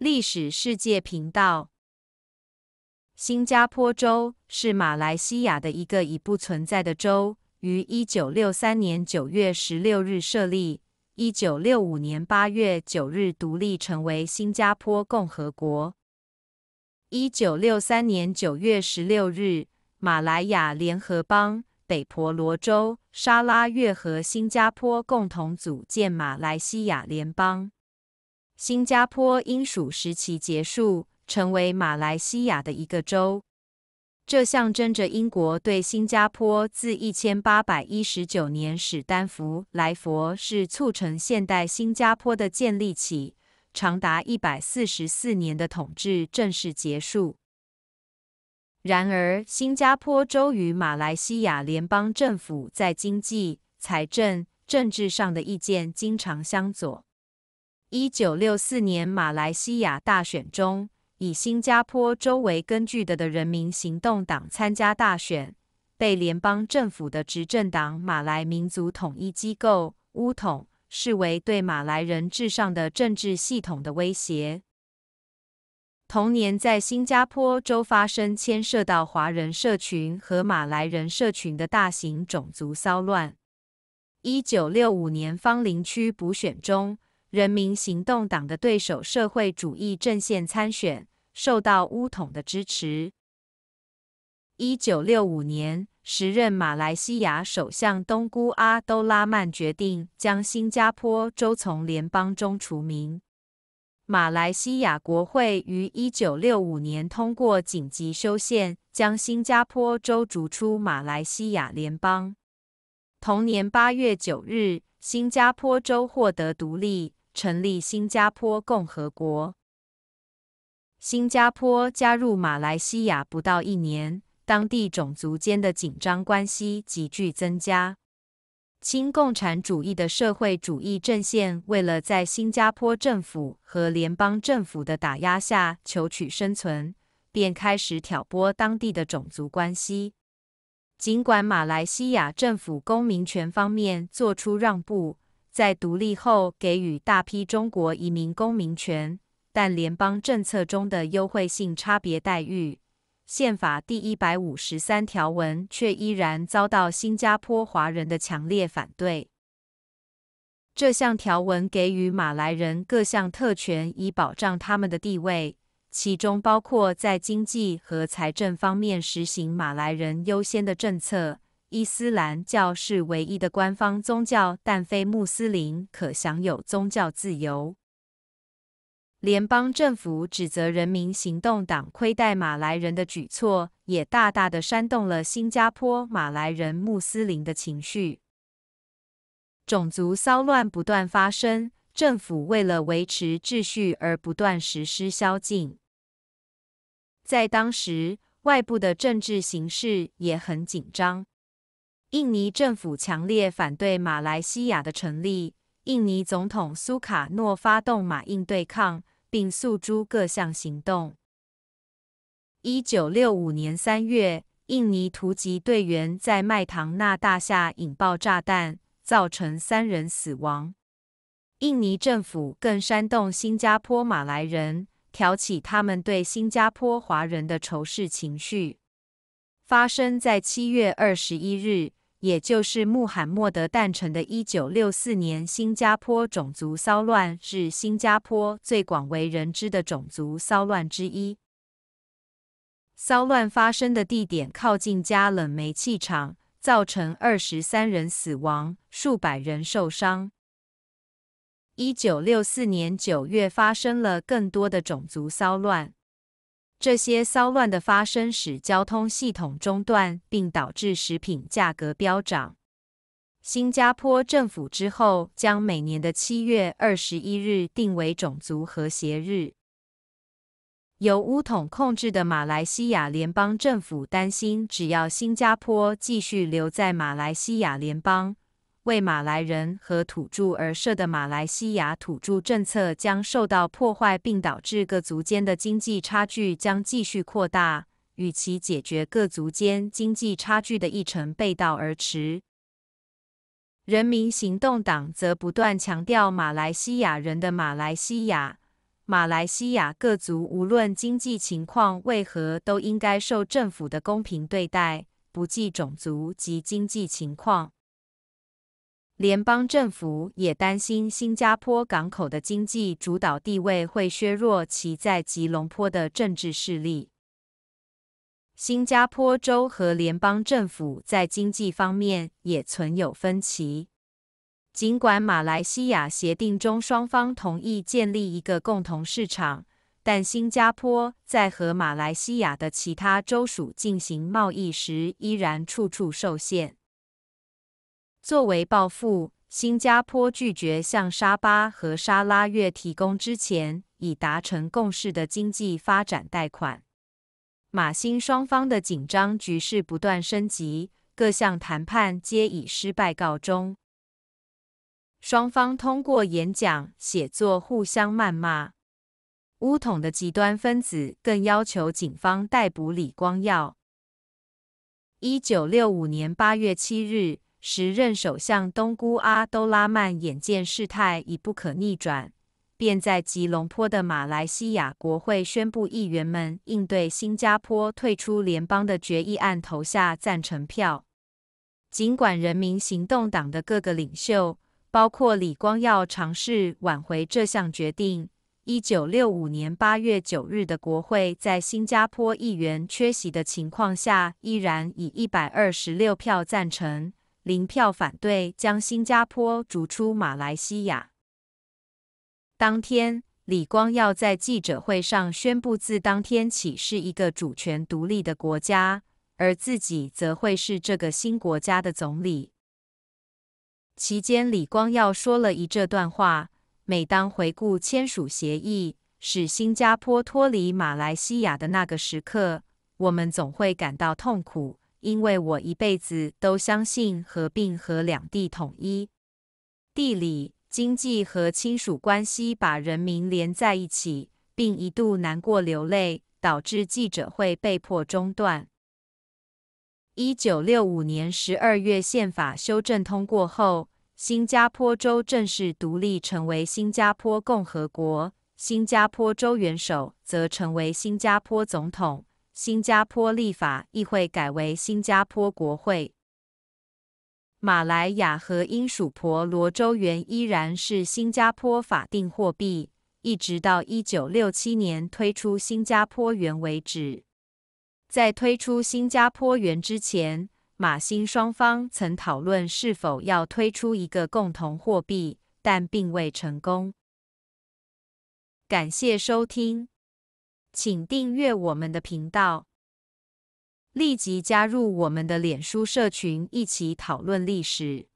历史世界频道。新加坡州是马来西亚的一个已不存在的州，于一九六三年九月十六日设立，一九六五年八月九日独立成为新加坡共和国。一九六三年九月十六日，马来亚联合邦、北婆罗洲、沙拉越和新加坡共同组建马来西亚联邦。新加坡英属时期结束，成为马来西亚的一个州。这象征着英国对新加坡自1819年史丹福来佛是促成现代新加坡的建立起长达144年的统治正式结束。然而，新加坡州与马来西亚联邦政府在经济、财政、政治上的意见经常相左。一九六四年马来西亚大选中，以新加坡州为根据地的人民行动党参加大选，被联邦政府的执政党马来民族统一机构乌统视为对马来人至上的政治系统的威胁。同年，在新加坡州发生牵涉到华人社群和马来人社群的大型种族骚乱。一九六五年芳林区补选中。人民行动党的对手社会主义阵线参选，受到巫统的支持。一九六五年，时任马来西亚首相东姑阿都拉曼决定将新加坡州从联邦中除名。马来西亚国会于一九六五年通过紧急修宪，将新加坡州逐出马来西亚联邦。同年八月九日，新加坡州获得独立。成立新加坡共和国，新加坡加入马来西亚不到一年，当地种族间的紧张关系急剧增加。亲共产主义的社会主义阵线为了在新加坡政府和联邦政府的打压下求取生存，便开始挑拨当地的种族关系。尽管马来西亚政府公民权方面做出让步。在独立后给予大批中国移民公民权，但联邦政策中的优惠性差别待遇，《宪法》第一百五十三条文却依然遭到新加坡华人的强烈反对。这项条文给予马来人各项特权以保障他们的地位，其中包括在经济和财政方面实行马来人优先的政策。伊斯兰教是唯一的官方宗教，但非穆斯林可享有宗教自由。联邦政府指责人民行动党亏待马来人的举措，也大大的煽动了新加坡马来人穆斯林的情绪。种族骚乱不断发生，政府为了维持秩序而不断实施宵禁。在当时，外部的政治形势也很紧张。印尼政府强烈反对马来西亚的成立。印尼总统苏卡诺发动马印对抗，并诉诸各项行动。一九六五年三月，印尼突击队员在麦唐纳大厦引爆炸弹，造成三人死亡。印尼政府更煽动新加坡马来人，挑起他们对新加坡华人的仇视情绪。发生在七月二十一日。也就是穆罕默德诞辰的一九六四年，新加坡种族骚乱是新加坡最广为人知的种族骚乱之一。骚乱发生的地点靠近加冷煤气厂，造成二十三人死亡，数百人受伤。一九六四年九月发生了更多的种族骚乱。这些骚乱的发生使交通系统中断，并导致食品价格飙涨。新加坡政府之后将每年的七月二十一日定为种族和谐日。由乌统控制的马来西亚联邦政府担心，只要新加坡继续留在马来西亚联邦。为马来人和土著而设的马来西亚土著政策将受到破坏，并导致各族间的经济差距将继续扩大，与其解决各族间经济差距的议程背道而驰。人民行动党则不断强调，马来西亚人的马来西亚，马来西亚各族无论经济情况为何，都应该受政府的公平对待，不计种族及经济情况。联邦政府也担心，新加坡港口的经济主导地位会削弱其在吉隆坡的政治势力。新加坡州和联邦政府在经济方面也存有分歧。尽管《马来西亚协定》中双方同意建立一个共同市场，但新加坡在和马来西亚的其他州属进行贸易时，依然处处受限。作为报复，新加坡拒绝向沙巴和沙拉越提供之前已达成共识的经济发展贷款。马新双方的紧张局势不断升级，各项谈判皆以失败告终。双方通过演讲、写作互相谩骂。乌统的极端分子更要求警方逮捕李光耀。一九六五年八月七日。时任首相东姑阿都拉曼眼见事态已不可逆转，便在吉隆坡的马来西亚国会宣布，议员们应对新加坡退出联邦的决议案投下赞成票。尽管人民行动党的各个领袖，包括李光耀，尝试挽回这项决定，1965年8月9日的国会在新加坡议员缺席的情况下，依然以126票赞成。零票反对将新加坡逐出马来西亚。当天，李光耀在记者会上宣布，自当天起是一个主权独立的国家，而自己则会是这个新国家的总理。期间，李光耀说了一这段话：“每当回顾签署协议使新加坡脱离马来西亚的那个时刻，我们总会感到痛苦。”因为我一辈子都相信合并和两地统一，地理、经济和亲属关系把人民连在一起，并一度难过流泪，导致记者会被迫中断。一九六五年十二月宪法修正通过后，新加坡州正式独立成为新加坡共和国，新加坡州元首则成为新加坡总统。新加坡立法议会改为新加坡国会。马来亚和英属婆罗洲元依然是新加坡法定货币，一直到1967年推出新加坡元为止。在推出新加坡元之前，马新双方曾讨论是否要推出一个共同货币，但并未成功。感谢收听。请订阅我们的频道，立即加入我们的脸书社群，一起讨论历史。